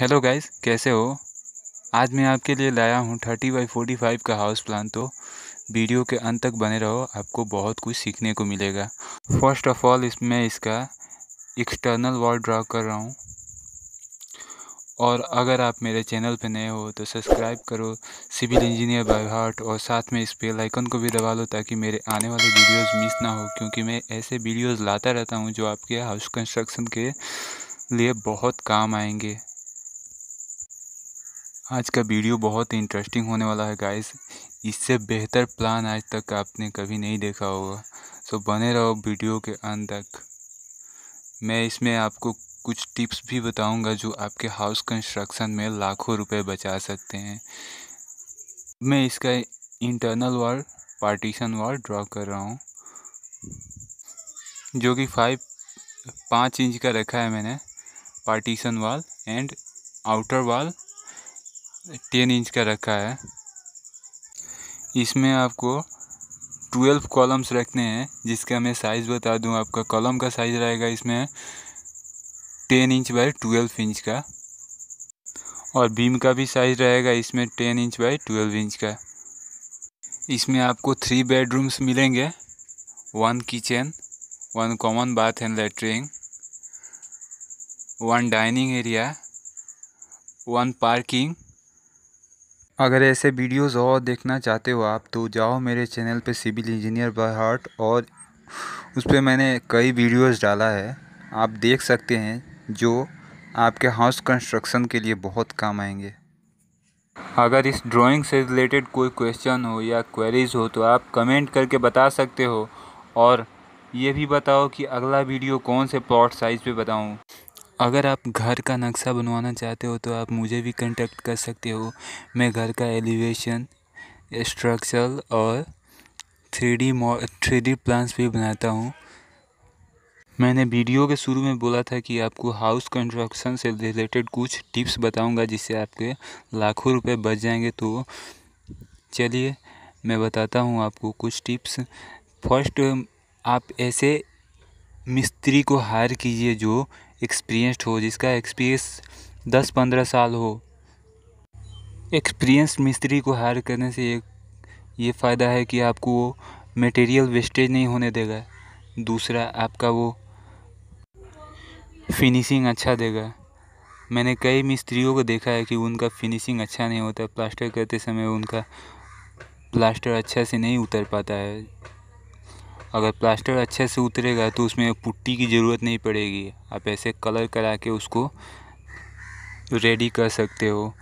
hello guys कैसे हो आज मैं आपके लिए लाया हूँ थर्टी बाई फोर्टी फाइव का हाउस प्लान तो वीडियो के अंत तक बने रहो आपको बहुत कुछ सीखने को मिलेगा फर्स्ट ऑफ ऑल इसमें इसका एक्सटर्नल वॉल ड्रा कर रहा हूँ और अगर आप मेरे चैनल पर नए हो तो सब्सक्राइब करो सिविल इंजीनियर बाय हार्ट और साथ में इस बेल आइकन को भी दबा लो ताकि मेरे आने वाले वीडियोस मिस ना हो क्योंकि मैं ऐसे वीडियोस लाता रहता हूँ जो आपके हाउस कंस्ट्रक्शन के लिए बहुत काम आएंगे आज का वीडियो बहुत ही इंटरेस्टिंग होने वाला है गाइस इससे बेहतर प्लान आज तक आपने कभी नहीं देखा होगा सो बने रहो वीडियो के अंत तक मैं इसमें आपको कुछ टिप्स भी बताऊंगा जो आपके हाउस कंस्ट्रक्शन में लाखों रुपए बचा सकते हैं मैं इसका internal wall partition wall draw कर रहा हूँ जो कि फाइव पाँच इंच का रखा है मैंने partition wall and outer wall ten inch का रखा है इसमें आपको ट्वेल्व कॉलम्स रखने हैं जिसका मैं साइज़ बता दूं आपका कॉलम का साइज़ रहेगा इसमें ten inch by twelve inch का और बीम का भी साइज़ रहेगा इसमें ten inch by twelve inch का इसमें आपको थ्री बेडरूम्स मिलेंगे one kitchen one common bath and latrine one dining area one parking अगर ऐसे वीडियोस और देखना चाहते हो आप तो जाओ मेरे चैनल पे सिविल इंजीनियर बाय हार्ट और उस पर मैंने कई वीडियोस डाला है आप देख सकते हैं जो आपके हाउस कंस्ट्रक्शन के लिए बहुत काम आएंगे अगर इस ड्राइंग से रिलेटेड कोई क्वेश्चन हो या क्वेरीज हो तो आप कमेंट करके बता सकते हो और ये भी बताओ कि अगला वीडियो कौन से प्लॉट साइज़ पर बताऊँ अगर आप घर का नक्शा बनवाना चाहते हो तो आप मुझे भी कांटेक्ट कर सकते हो मैं घर का एलिवेशन स्ट्रक्चर और three D three D plans भी बनाता हूँ मैंने वीडियो के शुरू में बोला था कि आपको हाउस कंस्ट्रक्शन से रिलेटेड कुछ टिप्स बताऊंगा जिससे आपके लाखों रुपए बच जाएंगे तो चलिए मैं बताता हूँ आपको कुछ टिप्स फर्स्ट आप ऐसे मिस्त्री को हायर कीजिए जो एक्सपीरियंस्ड हो जिसका एक्सपीरियंस दस पंद्रह साल हो एक्सपीरियंस मिस्त्री को हायर करने से एक ये फ़ायदा है कि आपको वो मटेरियल वेस्टेज नहीं होने देगा दूसरा आपका वो फिनिशिंग अच्छा देगा मैंने कई मिस्त्रियों को देखा है कि उनका फिनिशिंग अच्छा नहीं होता प्लास्टर करते समय उनका प्लास्टर अच्छा से नहीं उतर पाता है अगर प्लास्टर अच्छे से उतरेगा तो उसमें पुट्टी की ज़रूरत नहीं पड़ेगी आप ऐसे कलर करा के उसको रेडी कर सकते हो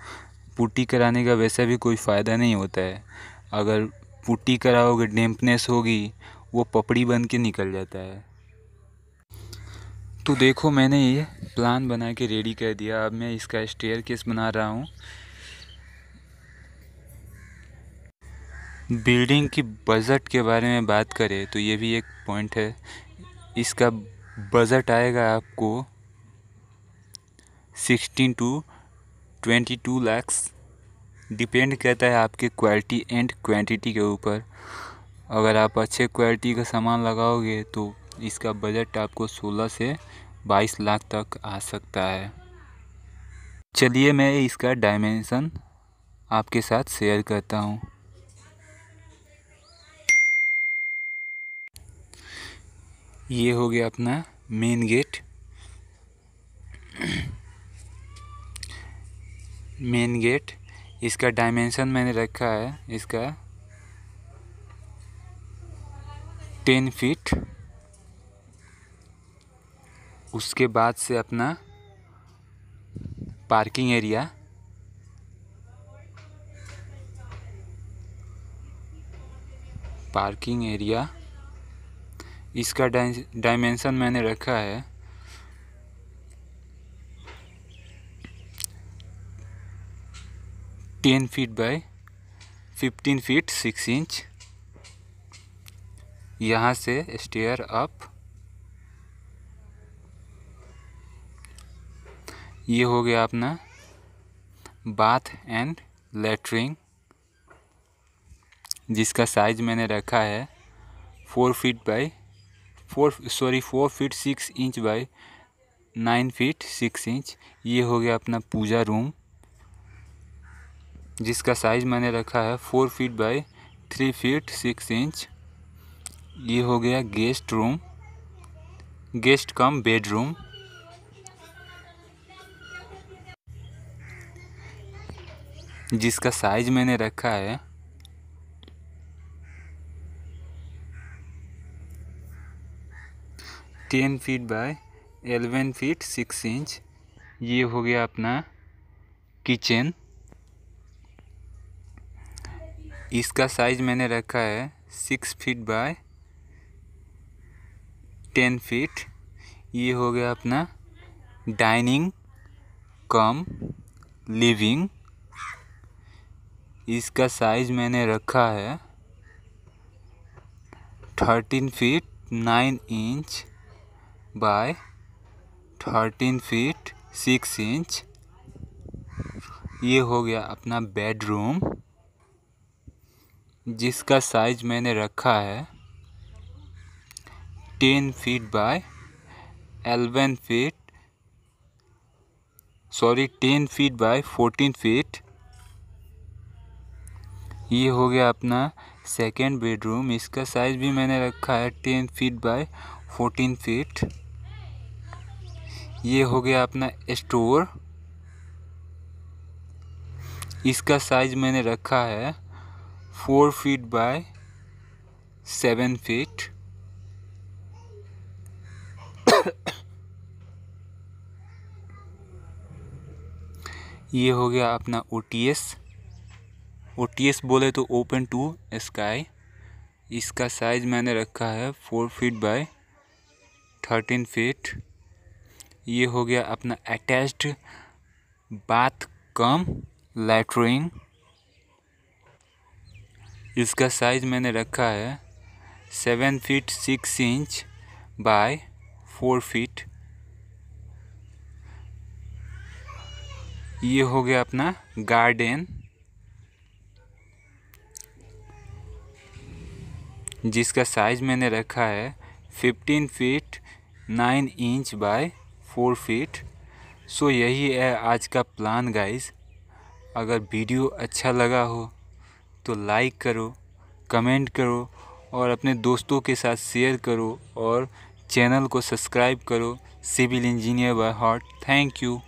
पुट्टी कराने का वैसे भी कोई फ़ायदा नहीं होता है अगर पुट्टी कराओगे डेम्पनेस होगी वो पपड़ी बन के निकल जाता है तो देखो मैंने ये प्लान बना के रेडी कर दिया अब मैं इसका स्टेयर केस बना रहा हूँ बिल्डिंग की बजट के बारे में बात करें तो ये भी एक पॉइंट है इसका बजट आएगा आपको sixteen to twenty two lakhs depend करता है आपके क्वालिटी एंड क्वांटिटी के ऊपर अगर आप अच्छे क्वालिटी का सामान लगाओगे तो इसका बजट आपको 16 से 22 लाख तक आ सकता है चलिए मैं इसका डायमेंशन आपके साथ शेयर करता हूँ ये हो गया अपना मेन गेट मेन गेट इसका डायमेंशन मैंने रखा है इसका टेन फीट उसके बाद से अपना पार्किंग एरिया पार्किंग एरिया इसका डायमेंशन मैंने रखा है ten feet by fifteen feet six inch यहाँ से स्टेयर अप ये हो गया अपना बाथ एंड लेटरिंग जिसका साइज मैंने रखा है four feet by four sorry four feet six inch by nine feet six inch ये हो गया अपना पूजा रूम जिसका साइज़ मैंने रखा है four feet by three feet six inch ये हो गया guest room guest cum bedroom जिसका साइज मैंने रखा है ten feet by eleven feet six inch ये हो गया अपना किचन इसका साइज मैंने रखा है six feet by ten feet ये हो गया अपना डाइनिंग कम लिविंग इसका साइज मैंने रखा है thirteen feet nine inch by 13 feet 6 inch ये हो गया अपना बेडरूम जिसका साइज मैंने रखा है 10 feet by 11 feet sorry 10 feet by 14 feet ये हो गया अपना सेकेंड बेडरूम इसका साइज़ भी मैंने रखा है 10 फीट बाय फोर्टीन फीट ये हो गया अपना स्टोर इसका साइज मैंने रखा है four feet by seven feet ये हो गया अपना O T S O T S बोले तो ओपन टू स्काई इसका साइज मैंने रखा है four feet by thirteen feet ये हो गया अपना अटैच्ड बाथ कम लेटरिन इसका साइज मैंने रखा है seven feet six inch by four feet ये हो गया अपना गार्डन जिसका साइज मैंने रखा है fifteen feet nine inch by four feet so यही है आज का प्लान गाइस अगर वीडियो अच्छा लगा हो तो लाइक करो कमेंट करो और अपने दोस्तों के साथ शेयर करो और चैनल को सब्सक्राइब करो civil engineer by heart thank you